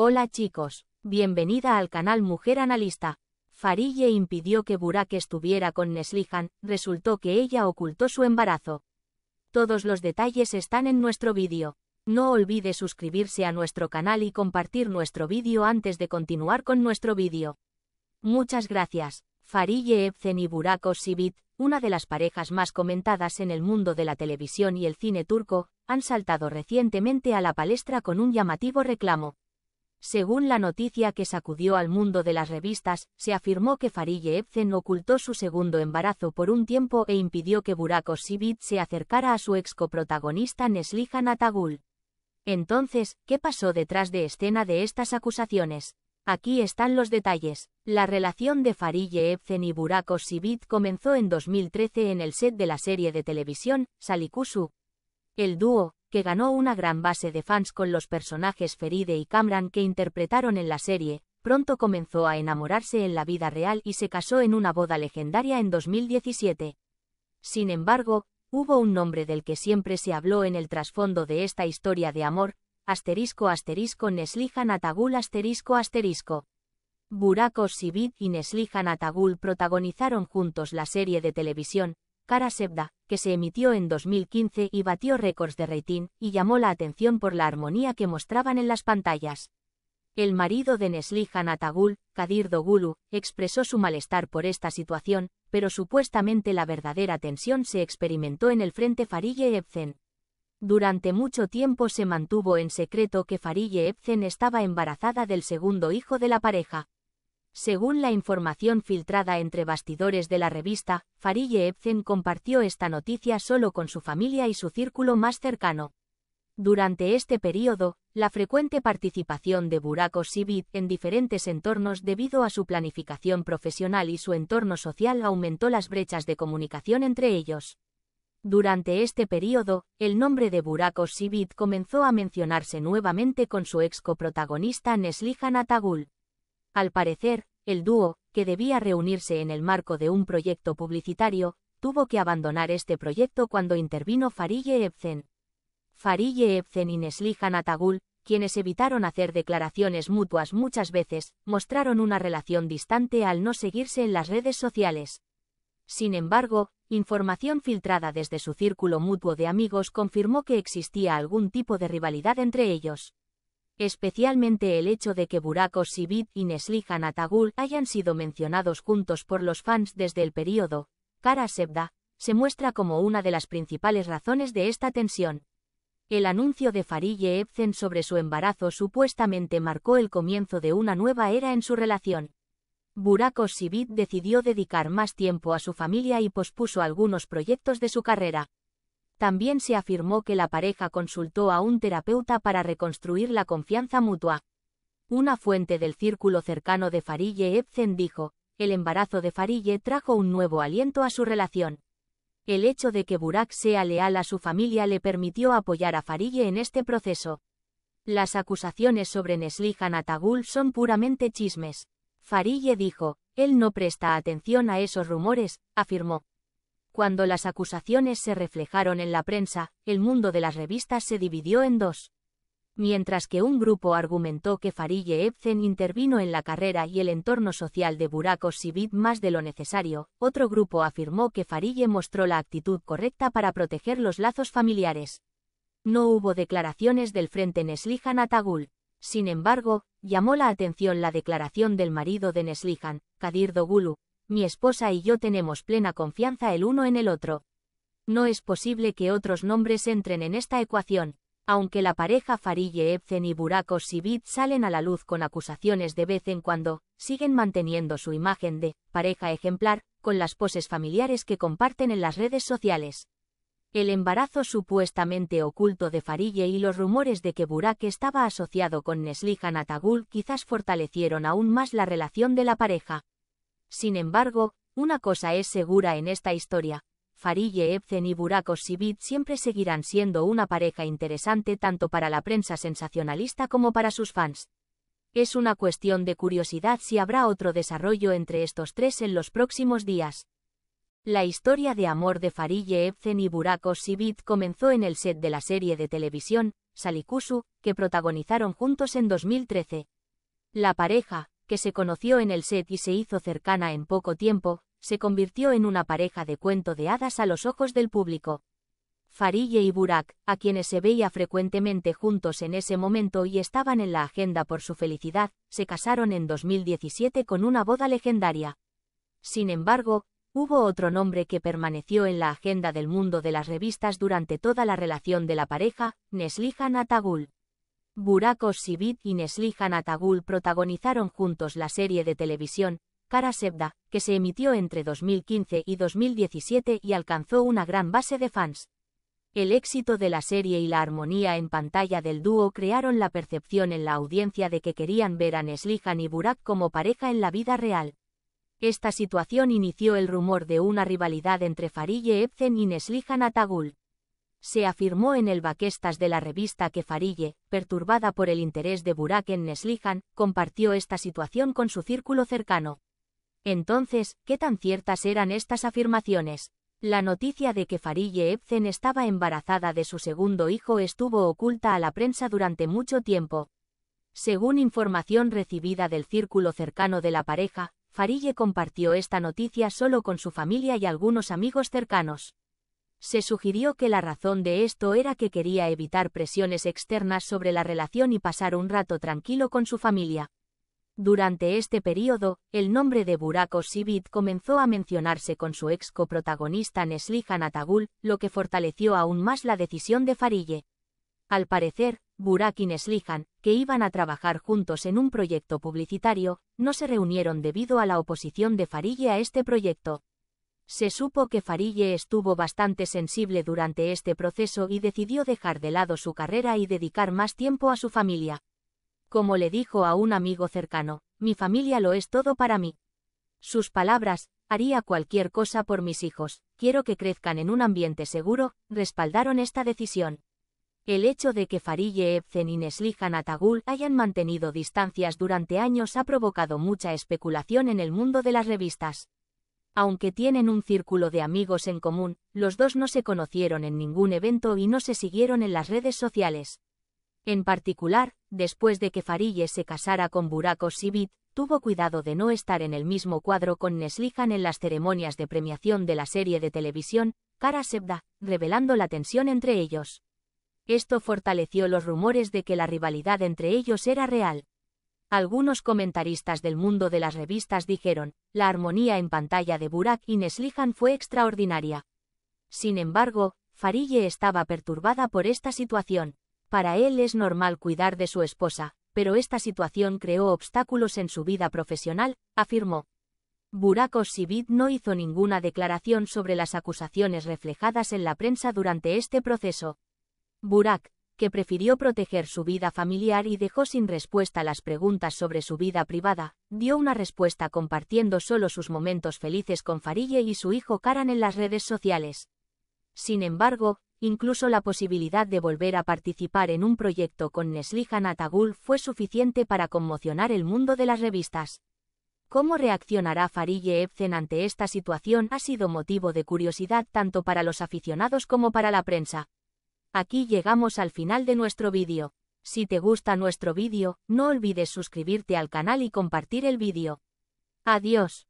Hola chicos, bienvenida al canal Mujer Analista. Farille impidió que Burak estuviera con Neslihan, resultó que ella ocultó su embarazo. Todos los detalles están en nuestro vídeo. No olvide suscribirse a nuestro canal y compartir nuestro vídeo antes de continuar con nuestro vídeo. Muchas gracias. Farille Evcen y Burak Oshibit, una de las parejas más comentadas en el mundo de la televisión y el cine turco, han saltado recientemente a la palestra con un llamativo reclamo. Según la noticia que sacudió al mundo de las revistas, se afirmó que Farille Ebsen ocultó su segundo embarazo por un tiempo e impidió que Burak sibit se acercara a su ex coprotagonista Neslihan Atagul. Entonces, ¿qué pasó detrás de escena de estas acusaciones? Aquí están los detalles. La relación de Farille Ebsen y Burak sibit comenzó en 2013 en el set de la serie de televisión, Salikusu. El dúo, que ganó una gran base de fans con los personajes Feride y Camran que interpretaron en la serie, pronto comenzó a enamorarse en la vida real y se casó en una boda legendaria en 2017. Sin embargo, hubo un nombre del que siempre se habló en el trasfondo de esta historia de amor, asterisco asterisco Neslihan Atagul asterisco asterisco. Burakos y Neslihan Atagul protagonizaron juntos la serie de televisión, Cara Sebda, que se emitió en 2015 y batió récords de rating, y llamó la atención por la armonía que mostraban en las pantallas. El marido de Neslihan Atagul, Kadir Dogulu, expresó su malestar por esta situación, pero supuestamente la verdadera tensión se experimentó en el frente Farille Ebzen. Durante mucho tiempo se mantuvo en secreto que Farille Ebzen estaba embarazada del segundo hijo de la pareja. Según la información filtrada entre bastidores de la revista, Farille Epstein compartió esta noticia solo con su familia y su círculo más cercano. Durante este periodo, la frecuente participación de Burak Sibit en diferentes entornos debido a su planificación profesional y su entorno social aumentó las brechas de comunicación entre ellos. Durante este periodo, el nombre de Burak Sibit comenzó a mencionarse nuevamente con su ex coprotagonista Neslihan Atagul. Al parecer, el dúo, que debía reunirse en el marco de un proyecto publicitario, tuvo que abandonar este proyecto cuando intervino Farille Ebzen. Farille Epzen y Neslihan Atagul, quienes evitaron hacer declaraciones mutuas muchas veces, mostraron una relación distante al no seguirse en las redes sociales. Sin embargo, información filtrada desde su círculo mutuo de amigos confirmó que existía algún tipo de rivalidad entre ellos especialmente el hecho de que Burakos Sibit y Neslihan Atagul hayan sido mencionados juntos por los fans desde el periodo, Kara Sebda, se muestra como una de las principales razones de esta tensión. El anuncio de Farille Ebzen sobre su embarazo supuestamente marcó el comienzo de una nueva era en su relación. Burakos Sibit decidió dedicar más tiempo a su familia y pospuso algunos proyectos de su carrera. También se afirmó que la pareja consultó a un terapeuta para reconstruir la confianza mutua. Una fuente del círculo cercano de Farille Epzen dijo, el embarazo de Farille trajo un nuevo aliento a su relación. El hecho de que Burak sea leal a su familia le permitió apoyar a Farille en este proceso. Las acusaciones sobre Neslihan Atagul son puramente chismes. Farille dijo, él no presta atención a esos rumores, afirmó. Cuando las acusaciones se reflejaron en la prensa, el mundo de las revistas se dividió en dos. Mientras que un grupo argumentó que Farille Ebzen intervino en la carrera y el entorno social de Burak Sibit más de lo necesario, otro grupo afirmó que Farille mostró la actitud correcta para proteger los lazos familiares. No hubo declaraciones del Frente Neslihan Atagul. Sin embargo, llamó la atención la declaración del marido de Neslihan, Kadir Dogulu, mi esposa y yo tenemos plena confianza el uno en el otro. No es posible que otros nombres entren en esta ecuación, aunque la pareja Farille Ebzen y Burak Sibit salen a la luz con acusaciones de vez en cuando, siguen manteniendo su imagen de pareja ejemplar, con las poses familiares que comparten en las redes sociales. El embarazo supuestamente oculto de Farille y los rumores de que Burak estaba asociado con Neslihan Atagul quizás fortalecieron aún más la relación de la pareja. Sin embargo, una cosa es segura en esta historia, Farille Ebsen y Burak Sibit siempre seguirán siendo una pareja interesante tanto para la prensa sensacionalista como para sus fans. Es una cuestión de curiosidad si habrá otro desarrollo entre estos tres en los próximos días. La historia de amor de Farille Ebsen y Burak Sibit comenzó en el set de la serie de televisión, Salikusu, que protagonizaron juntos en 2013. La pareja, que se conoció en el set y se hizo cercana en poco tiempo, se convirtió en una pareja de cuento de hadas a los ojos del público. Farille y Burak, a quienes se veía frecuentemente juntos en ese momento y estaban en la agenda por su felicidad, se casaron en 2017 con una boda legendaria. Sin embargo, hubo otro nombre que permaneció en la agenda del mundo de las revistas durante toda la relación de la pareja, Neslihan Atagul. Burak Sibit y Neslihan Atagul protagonizaron juntos la serie de televisión Kara Sebda, que se emitió entre 2015 y 2017 y alcanzó una gran base de fans. El éxito de la serie y la armonía en pantalla del dúo crearon la percepción en la audiencia de que querían ver a Neslihan y Burak como pareja en la vida real. Esta situación inició el rumor de una rivalidad entre Farille Ebzen y Neslihan Atagul se afirmó en el Baquestas de la revista que Farille, perturbada por el interés de Burak en Neslihan, compartió esta situación con su círculo cercano. Entonces, ¿qué tan ciertas eran estas afirmaciones? La noticia de que Farille Epzen estaba embarazada de su segundo hijo estuvo oculta a la prensa durante mucho tiempo. Según información recibida del círculo cercano de la pareja, Farille compartió esta noticia solo con su familia y algunos amigos cercanos se sugirió que la razón de esto era que quería evitar presiones externas sobre la relación y pasar un rato tranquilo con su familia. Durante este periodo, el nombre de Burak Sibit comenzó a mencionarse con su ex coprotagonista Neslihan Atagul, lo que fortaleció aún más la decisión de Farille. Al parecer, Burak y Neslihan, que iban a trabajar juntos en un proyecto publicitario, no se reunieron debido a la oposición de Farille a este proyecto. Se supo que Farille estuvo bastante sensible durante este proceso y decidió dejar de lado su carrera y dedicar más tiempo a su familia. Como le dijo a un amigo cercano, mi familia lo es todo para mí. Sus palabras, haría cualquier cosa por mis hijos, quiero que crezcan en un ambiente seguro, respaldaron esta decisión. El hecho de que Farille Ebzen y Neslihan Atagul hayan mantenido distancias durante años ha provocado mucha especulación en el mundo de las revistas. Aunque tienen un círculo de amigos en común, los dos no se conocieron en ningún evento y no se siguieron en las redes sociales. En particular, después de que Farille se casara con Buraco Sibit, tuvo cuidado de no estar en el mismo cuadro con Neslihan en las ceremonias de premiación de la serie de televisión, Cara Sebda, revelando la tensión entre ellos. Esto fortaleció los rumores de que la rivalidad entre ellos era real. Algunos comentaristas del mundo de las revistas dijeron, la armonía en pantalla de Burak y Neslihan fue extraordinaria. Sin embargo, Farille estaba perturbada por esta situación. Para él es normal cuidar de su esposa, pero esta situación creó obstáculos en su vida profesional, afirmó. Burak Osibit no hizo ninguna declaración sobre las acusaciones reflejadas en la prensa durante este proceso. Burak, que prefirió proteger su vida familiar y dejó sin respuesta las preguntas sobre su vida privada, dio una respuesta compartiendo solo sus momentos felices con Farille y su hijo Karan en las redes sociales. Sin embargo, incluso la posibilidad de volver a participar en un proyecto con Neslihan Atagul fue suficiente para conmocionar el mundo de las revistas. Cómo reaccionará Farille Ebsen ante esta situación ha sido motivo de curiosidad tanto para los aficionados como para la prensa. Aquí llegamos al final de nuestro vídeo. Si te gusta nuestro vídeo, no olvides suscribirte al canal y compartir el vídeo. Adiós.